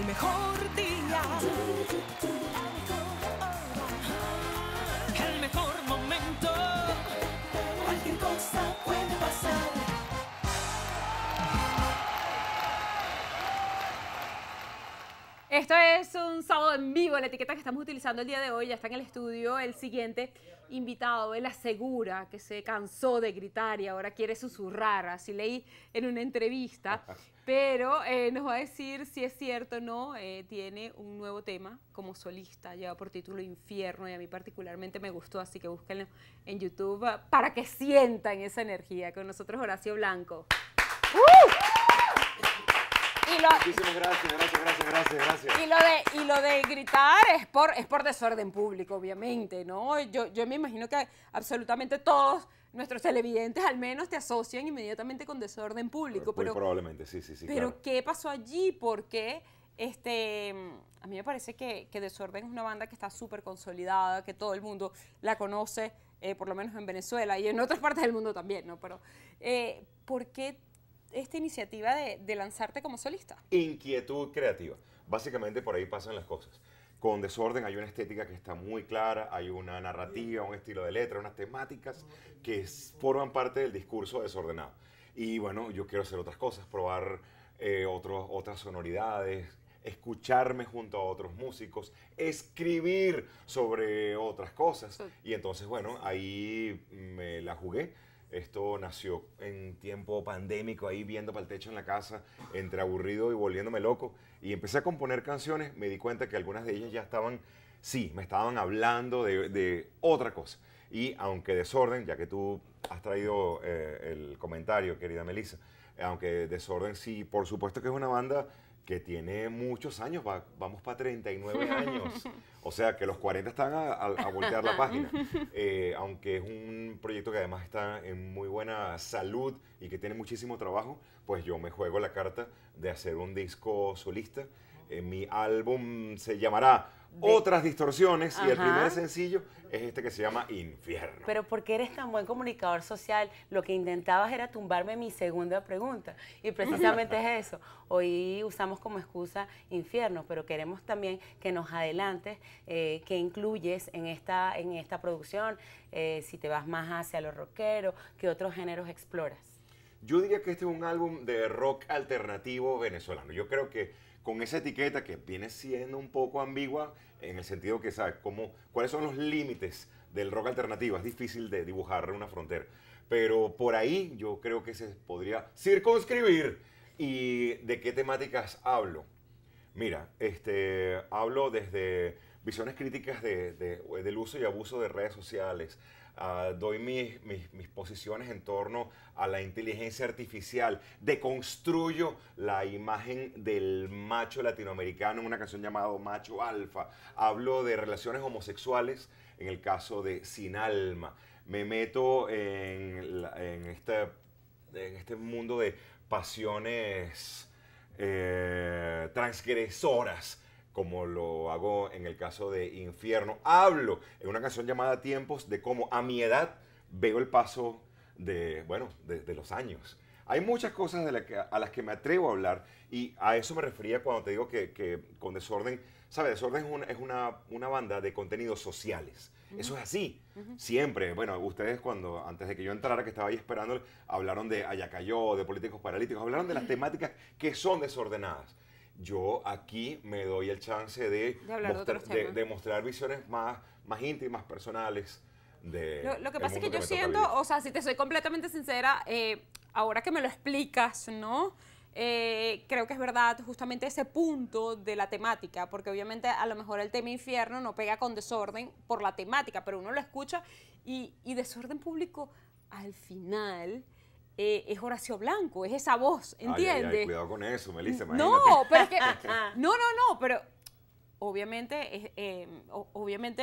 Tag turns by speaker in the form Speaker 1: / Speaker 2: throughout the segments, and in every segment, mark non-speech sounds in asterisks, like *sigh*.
Speaker 1: el mejor día, el mejor momento. Cualquier cosa puede pasar.
Speaker 2: Esto es un sábado en vivo. La etiqueta que estamos utilizando el día de hoy ya está en el estudio. El siguiente invitado, él asegura que se cansó de gritar y ahora quiere susurrar. Así leí en una entrevista. *laughs* Pero eh, nos va a decir si es cierto o no. Eh, tiene un nuevo tema como solista, lleva por título Infierno y a mí particularmente me gustó. Así que búsquenlo en YouTube para que sientan esa energía. Con nosotros Horacio Blanco. ¡Uh! Y lo, Muchísimas gracias, Y lo de, gritar es por, es por desorden público, obviamente, ¿no? Yo, yo me imagino que absolutamente todos nuestros televidentes al menos te asocian inmediatamente con desorden público. Muy pero,
Speaker 3: probablemente, sí, sí, sí. Pero
Speaker 2: ¿qué pasó allí? Porque Este, a mí me parece que, Desorden es una banda que está súper consolidada, que todo el mundo la conoce, eh, por lo menos en Venezuela y en otras partes del mundo también, ¿no? Pero, eh, ¿por qué esta iniciativa de, lanzarte como solista?
Speaker 3: Inquietud creativa. Básicamente por ahí pasan las cosas con desorden hay una estética que está muy clara, hay una narrativa, un estilo de letra, unas temáticas que forman parte del discurso desordenado. Y bueno, yo quiero hacer otras cosas, probar eh, otras sonoridades, escucharme junto a otros músicos, escribir sobre otras cosas. Y entonces, bueno, ahí me la jugué esto nació en tiempo pandémico, ahí viendo para el techo en la casa, entre aburrido y volviéndome loco. Y empecé a componer canciones, me di cuenta que algunas de ellas ya estaban, sí, me estaban hablando de, otra cosa. Y aunque Desorden, ya que tú has traído eh, el comentario, querida Melissa, aunque Desorden sí, por supuesto que es una banda que tiene muchos años, vamos para 39 *laughs* años. O sea que los 40 están a, voltear la página. *laughs* Eh, aunque es un proyecto que además está en muy buena salud y que tiene muchísimo trabajo, pues yo me juego la carta de hacer un disco solista. Eh, mi álbum se llamará otras distorsiones y el primer sencillo es este que se llama Infierno.
Speaker 1: Pero porque eres tan buen comunicador social, lo que intentabas era tumbarme mi segunda pregunta y precisamente es eso. *laughs* Hoy usamos como excusa Infierno, pero queremos también que nos adelantes, eh, que incluyes en esta, en esta producción, eh, si te vas más hacia lo rockero, qué otros géneros exploras.
Speaker 3: Yo diría que este es un álbum de rock alternativo venezolano. Yo creo que con esa etiqueta que viene siendo un poco ambigua, en el sentido que, ¿sabes? ¿Cuáles son los límites del rock alternativo? Es difícil de dibujar una frontera. Pero por ahí yo creo que se podría circunscribir. ¿Y de qué temáticas hablo? Mira, este, hablo desde visiones críticas de, del uso y abuso de redes sociales. Ah, doy mis, posiciones en torno a la inteligencia artificial. Deconstruyo la imagen del macho latinoamericano en una canción llamada Macho Alfa. Hablo de relaciones homosexuales en el caso de Sin Alma. Me meto en, este, mundo de pasiones eh, transgresoras como lo hago en el caso de Infierno. Hablo en una canción llamada Tiempos de cómo a mi edad veo el paso de, bueno, de, los años. Hay muchas cosas a las que me atrevo a hablar y a eso me refería cuando te digo que, con Desorden, ¿sabes? Desorden es, es una, banda de contenidos sociales. Eso es así, siempre. Bueno, ustedes cuando, antes de que yo entrara, que estaba ahí esperando, hablaron de Ayacayó, de políticos paralíticos, hablaron de las *laughs* temáticas que son desordenadas yo aquí me doy el chance de, de, mostrar, visiones más, más íntimas, personales. De lo, que pasa es que, yo siento, o
Speaker 2: sea, si te soy completamente sincera, eh, ahora que me lo explicas, ¿no? Eh, creo que es verdad justamente ese punto de la temática, porque obviamente a lo mejor el tema infierno no pega con desorden por la temática, pero uno lo escucha y desorden público al final eh, es Horacio Blanco, es esa voz, ¿entiendes? Ay, cuidado
Speaker 3: con eso, Melissa, No, pero que, *laughs*
Speaker 2: no, no, no, pero obviamente, eh, obviamente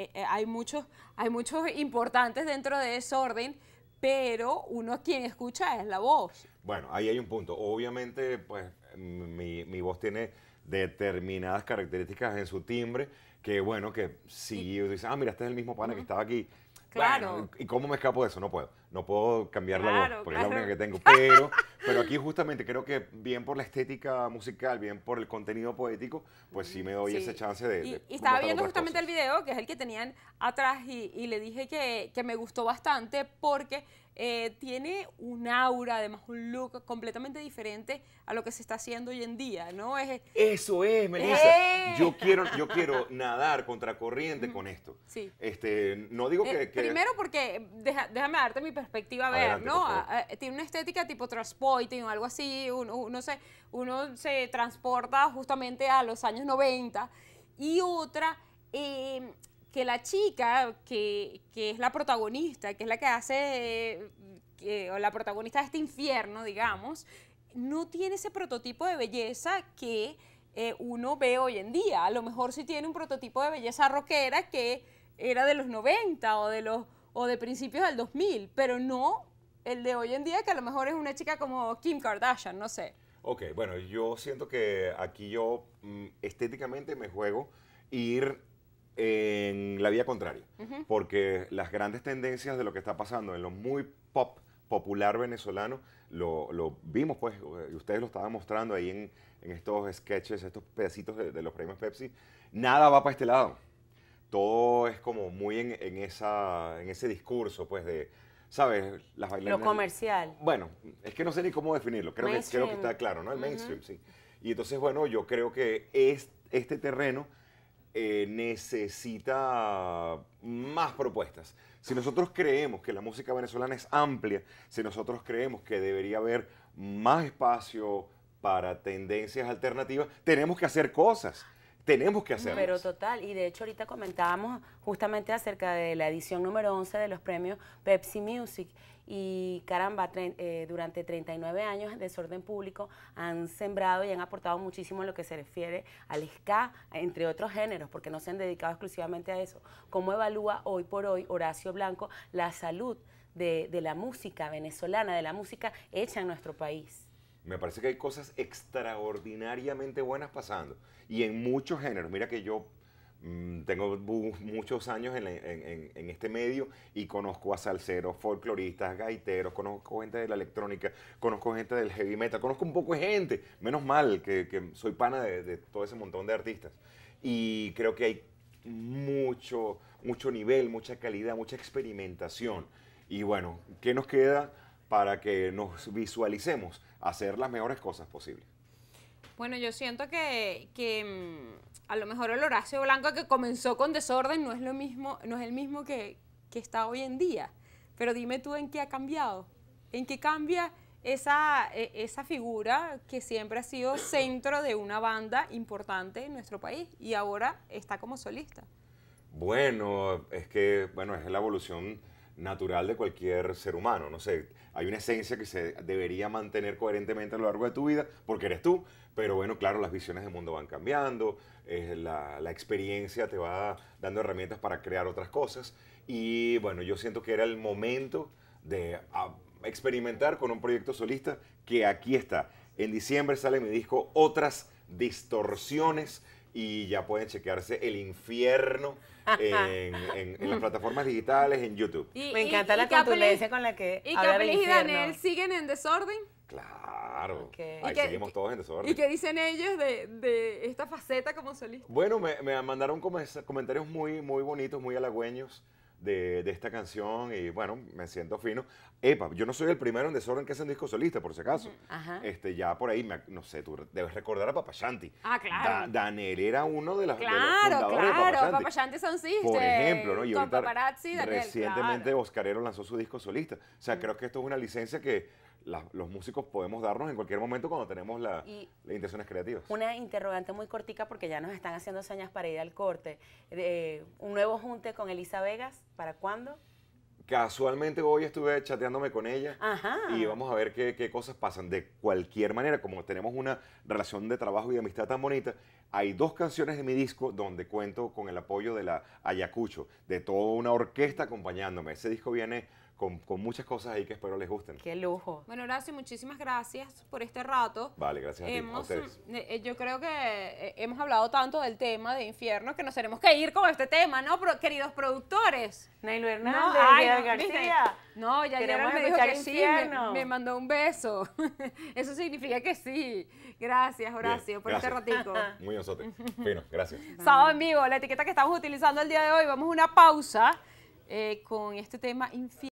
Speaker 2: eh, hay, muchos, hay muchos importantes dentro de ese orden, pero uno quien escucha es la voz.
Speaker 3: Bueno, ahí hay un punto. Obviamente, pues mi, mi voz tiene determinadas características en su timbre, que bueno, que si yo dices, ah, mira, este es el mismo pana que estaba aquí Claro. ¿Y cómo me escapo de eso? No puedo. No puedo cambiarlo, porque es la única que tengo. Pero, pero aquí justamente creo que bien por la estética musical, bien por el contenido poético, pues sí me doy ese esa chance de... Y, estaba viendo justamente
Speaker 2: el video, que es el que tenían atrás, y, le dije que, me gustó bastante porque eh, tiene un aura, además un look completamente diferente a lo que se está haciendo hoy en día, ¿no?
Speaker 3: eso es, Melissa. ¡Eh! Yo, quiero, yo quiero nadar contracorriente con esto. Este, no digo que eh, primero
Speaker 2: porque, déjame darte mi perspectiva, a ver, ¿no? Ah, eh, tiene una estética tipo transporting o algo así, uno, se, transporta justamente a los años 90 y otra... Em, que la chica, que, es la protagonista, que es la que hace, o la protagonista de este infierno, digamos, no tiene ese prototipo de belleza que eh, uno ve hoy en día. A lo mejor sí tiene un prototipo de belleza rockera que era de los 90 o de los o de principios del 2000, pero no el de hoy en día que a lo mejor es una chica como Kim Kardashian, no sé.
Speaker 3: Ok, bueno, yo siento que aquí yo mm, estéticamente me juego ir en la vía contraria, porque las grandes tendencias de lo que está pasando en lo muy pop popular venezolano, lo, vimos pues, eh, ustedes lo estaban mostrando ahí en, estos sketches, estos pedacitos de, de los premios Pepsi, nada va para este lado todo es como muy en, esa, en ese discurso, pues, de, ¿sabes? Las Lo
Speaker 1: comercial.
Speaker 3: Bueno, es que no sé ni cómo definirlo, creo, que, está claro, ¿no? El mainstream, sí. Y entonces, bueno, yo creo que este terreno eh, necesita más propuestas. Si nosotros creemos que la música venezolana es amplia, si nosotros creemos que debería haber más espacio para tendencias alternativas, tenemos que hacer cosas tenemos que hacerlo. Pero
Speaker 1: total, y de hecho ahorita comentábamos justamente acerca de la edición número 11 de los premios Pepsi Music y caramba, eh, durante 39 años en desorden público han sembrado y han aportado muchísimo en lo que se refiere al ska, entre otros géneros, porque no se han dedicado exclusivamente a eso. ¿Cómo evalúa hoy por hoy Horacio Blanco la salud de la música venezolana, de la música hecha en nuestro país?
Speaker 3: me parece que hay cosas extraordinariamente buenas pasando. Y en muchos géneros. Mira que yo mm, tengo muchos años en, este medio y conozco a salseros, folcloristas, gaiteros, conozco gente de la electrónica, conozco gente del heavy metal, conozco un poco de gente. Menos mal que, soy pana de, todo ese montón de artistas. Y creo que hay mucho, mucho nivel, mucha calidad, mucha experimentación. Y bueno, ¿qué nos queda? para que nos visualicemos hacer las mejores cosas posibles.
Speaker 2: Bueno, yo siento que, mm, a lo mejor el Horacio Blanco que comenzó con desorden no es lo mismo, no es el mismo que, está hoy en día. Pero dime tú en qué ha cambiado, en qué cambia esa, e, esa figura que siempre ha sido centro de una banda importante en nuestro país y ahora está como solista.
Speaker 3: Bueno, es que bueno, es la evolución natural de cualquier ser humano. No sé, hay una esencia que se debería mantener coherentemente a lo largo de tu vida porque eres tú. Pero bueno, claro, las visiones del mundo van cambiando, eh, la, experiencia te va dando herramientas para crear otras cosas. Y bueno, yo siento que era el momento de ah, experimentar con un proyecto solista que aquí está. En diciembre sale mi disco Otras Distorsiones y ya pueden chequearse el infierno en, las plataformas digitales, en YouTube.
Speaker 1: Me encanta la contundencia con la que. Y Capelis y Daniel
Speaker 2: siguen en desorden.
Speaker 3: Claro. Ahí seguimos todos en desorden. ¿Y qué
Speaker 2: dicen ellos de, esta faceta como solista?
Speaker 3: Bueno, me, me mandaron comentarios muy, muy bonitos, muy halagüeños de, esta canción y bueno, me siento fino. Epa, yo no soy el primero en Desorden que hacen disco solista, por si acaso. Ajá. Este, ya por ahí, no sé, tú debes recordar a Papa Shanti.
Speaker 1: Ah, claro.
Speaker 3: era uno de, las, claro, claro, Papa Shanti.
Speaker 2: Por este, ejemplo, ¿no? Y paparazzi, Recientemente
Speaker 3: Oscarero lanzó su disco solista. O sea, creo que esto es una licencia que los músicos podemos darnos en cualquier momento cuando tenemos las intenciones creativas.
Speaker 1: Una interrogante muy cortica porque ya nos están haciendo señas para ir al corte. ¿Un nuevo junte con Elisa Vegas? ¿Para cuándo?
Speaker 3: Casualmente hoy estuve chateándome con ella y vamos a ver qué, qué, cosas pasan. De cualquier manera, como tenemos una relación de trabajo y de amistad tan bonita, hay dos canciones de mi disco donde cuento con el apoyo de la Ayacucho, de toda una orquesta acompañándome. Ese disco viene con, muchas cosas ahí que espero les gusten. Qué lujo.
Speaker 2: Bueno, Horacio, muchísimas gracias por este rato.
Speaker 3: Vale, gracias a, ti. Eh,
Speaker 2: eh, yo creo que eh, hemos hablado tanto del tema de infierno que nos tenemos que ir con este tema, ¿no? queridos productores. Nailo Hernández, no, no, García. No, ya Queremos me dijo que me, mandó un beso. *laughs* Eso significa que sí. Gracias, Horacio, por este ratico. *laughs*
Speaker 3: Muy osote. Bueno, gracias.
Speaker 2: *laughs* Sábado en vivo, la etiqueta que estamos utilizando el día de hoy. Vamos a una pausa con este tema infierno.